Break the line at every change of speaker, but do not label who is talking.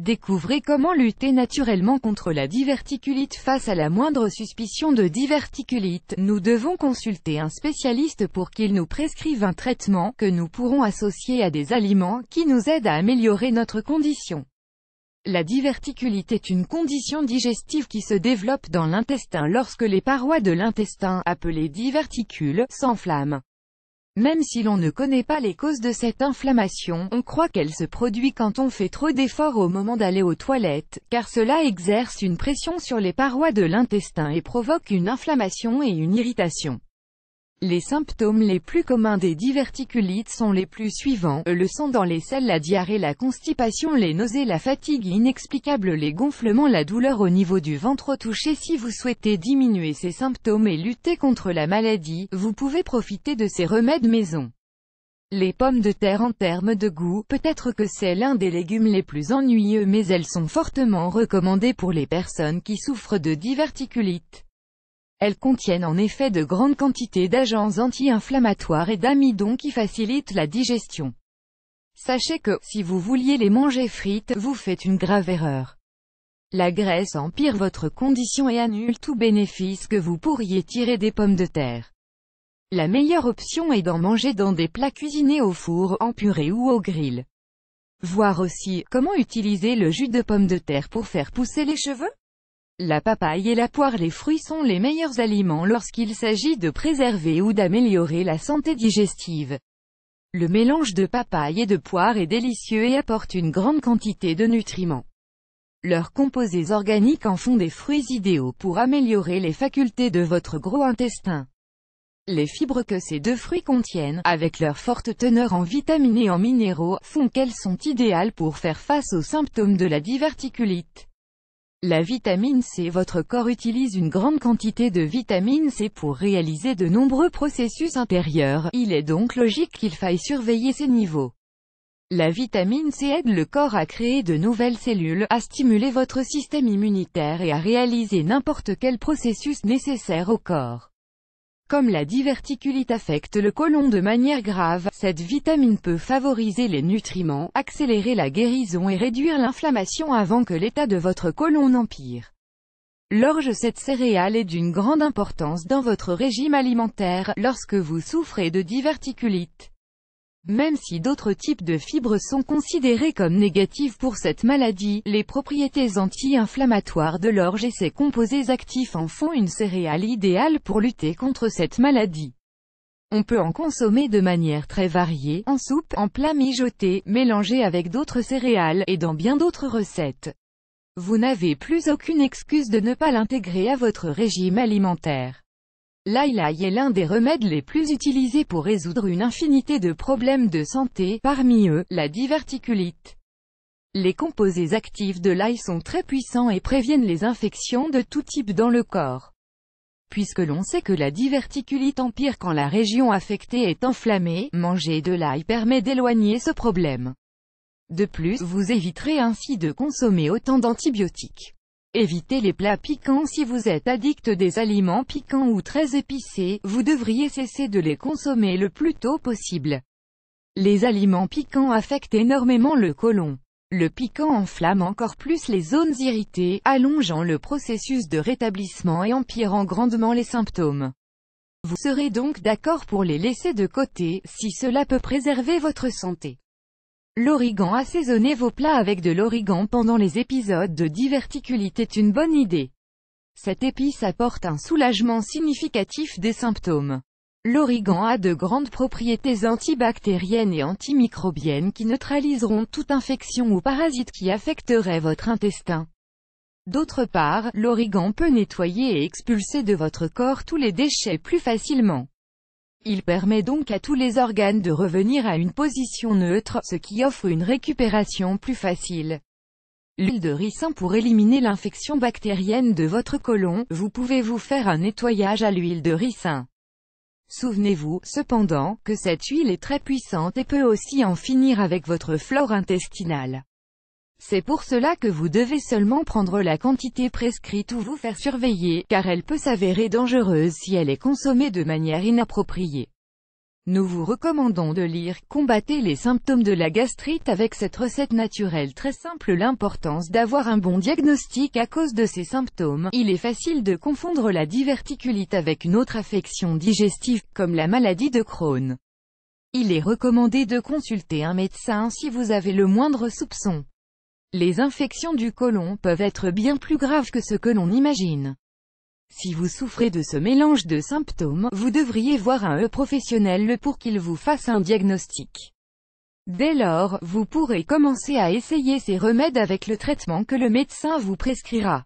Découvrez comment lutter naturellement contre la diverticulite face à la moindre suspicion de diverticulite. Nous devons consulter un spécialiste pour qu'il nous prescrive un traitement que nous pourrons associer à des aliments qui nous aident à améliorer notre condition. La diverticulite est une condition digestive qui se développe dans l'intestin lorsque les parois de l'intestin, appelées diverticules, s'enflamment. Même si l'on ne connaît pas les causes de cette inflammation, on croit qu'elle se produit quand on fait trop d'efforts au moment d'aller aux toilettes, car cela exerce une pression sur les parois de l'intestin et provoque une inflammation et une irritation. Les symptômes les plus communs des diverticulites sont les plus suivants, le sang dans les selles, la diarrhée, la constipation, les nausées, la fatigue inexplicable, les gonflements, la douleur au niveau du ventre touché. Si vous souhaitez diminuer ces symptômes et lutter contre la maladie, vous pouvez profiter de ces remèdes maison. Les pommes de terre en termes de goût, peut-être que c'est l'un des légumes les plus ennuyeux mais elles sont fortement recommandées pour les personnes qui souffrent de diverticulite. Elles contiennent en effet de grandes quantités d'agents anti-inflammatoires et d'amidon qui facilitent la digestion. Sachez que, si vous vouliez les manger frites, vous faites une grave erreur. La graisse empire votre condition et annule tout bénéfice que vous pourriez tirer des pommes de terre. La meilleure option est d'en manger dans des plats cuisinés au four, en purée ou au grill. Voir aussi, comment utiliser le jus de pommes de terre pour faire pousser les cheveux la papaye et la poire Les fruits sont les meilleurs aliments lorsqu'il s'agit de préserver ou d'améliorer la santé digestive. Le mélange de papaye et de poire est délicieux et apporte une grande quantité de nutriments. Leurs composés organiques en font des fruits idéaux pour améliorer les facultés de votre gros intestin. Les fibres que ces deux fruits contiennent, avec leur forte teneur en vitamines et en minéraux, font qu'elles sont idéales pour faire face aux symptômes de la diverticulite. La vitamine C Votre corps utilise une grande quantité de vitamine C pour réaliser de nombreux processus intérieurs, il est donc logique qu'il faille surveiller ces niveaux. La vitamine C aide le corps à créer de nouvelles cellules, à stimuler votre système immunitaire et à réaliser n'importe quel processus nécessaire au corps. Comme la diverticulite affecte le côlon de manière grave, cette vitamine peut favoriser les nutriments, accélérer la guérison et réduire l'inflammation avant que l'état de votre côlon n'empire. L'orge cette céréale est d'une grande importance dans votre régime alimentaire, lorsque vous souffrez de diverticulite. Même si d'autres types de fibres sont considérées comme négatives pour cette maladie, les propriétés anti-inflammatoires de l'orge et ses composés actifs en font une céréale idéale pour lutter contre cette maladie. On peut en consommer de manière très variée, en soupe, en plat mijoté, mélangé avec d'autres céréales, et dans bien d'autres recettes. Vous n'avez plus aucune excuse de ne pas l'intégrer à votre régime alimentaire. L'ail-ail est l'un des remèdes les plus utilisés pour résoudre une infinité de problèmes de santé, parmi eux, la diverticulite. Les composés actifs de l'ail sont très puissants et préviennent les infections de tout type dans le corps. Puisque l'on sait que la diverticulite empire quand la région affectée est enflammée, manger de l'ail permet d'éloigner ce problème. De plus, vous éviterez ainsi de consommer autant d'antibiotiques. Évitez les plats piquants si vous êtes addict des aliments piquants ou très épicés, vous devriez cesser de les consommer le plus tôt possible. Les aliments piquants affectent énormément le côlon. Le piquant enflamme encore plus les zones irritées, allongeant le processus de rétablissement et empirant grandement les symptômes. Vous serez donc d'accord pour les laisser de côté, si cela peut préserver votre santé. L'origan assaisonner vos plats avec de l'origan pendant les épisodes de diverticulite est une bonne idée. Cette épice apporte un soulagement significatif des symptômes. L'origan a de grandes propriétés antibactériennes et antimicrobiennes qui neutraliseront toute infection ou parasite qui affecterait votre intestin. D'autre part, l'origan peut nettoyer et expulser de votre corps tous les déchets plus facilement. Il permet donc à tous les organes de revenir à une position neutre, ce qui offre une récupération plus facile. L'huile de ricin pour éliminer l'infection bactérienne de votre côlon, vous pouvez vous faire un nettoyage à l'huile de ricin. Souvenez-vous, cependant, que cette huile est très puissante et peut aussi en finir avec votre flore intestinale. C'est pour cela que vous devez seulement prendre la quantité prescrite ou vous faire surveiller, car elle peut s'avérer dangereuse si elle est consommée de manière inappropriée. Nous vous recommandons de lire « Combattez les symptômes de la gastrite » avec cette recette naturelle très simple L'importance d'avoir un bon diagnostic à cause de ces symptômes, il est facile de confondre la diverticulite avec une autre affection digestive, comme la maladie de Crohn. Il est recommandé de consulter un médecin si vous avez le moindre soupçon. Les infections du côlon peuvent être bien plus graves que ce que l'on imagine. Si vous souffrez de ce mélange de symptômes, vous devriez voir un e professionnel pour qu'il vous fasse un diagnostic. Dès lors, vous pourrez commencer à essayer ces remèdes avec le traitement que le médecin vous prescrira.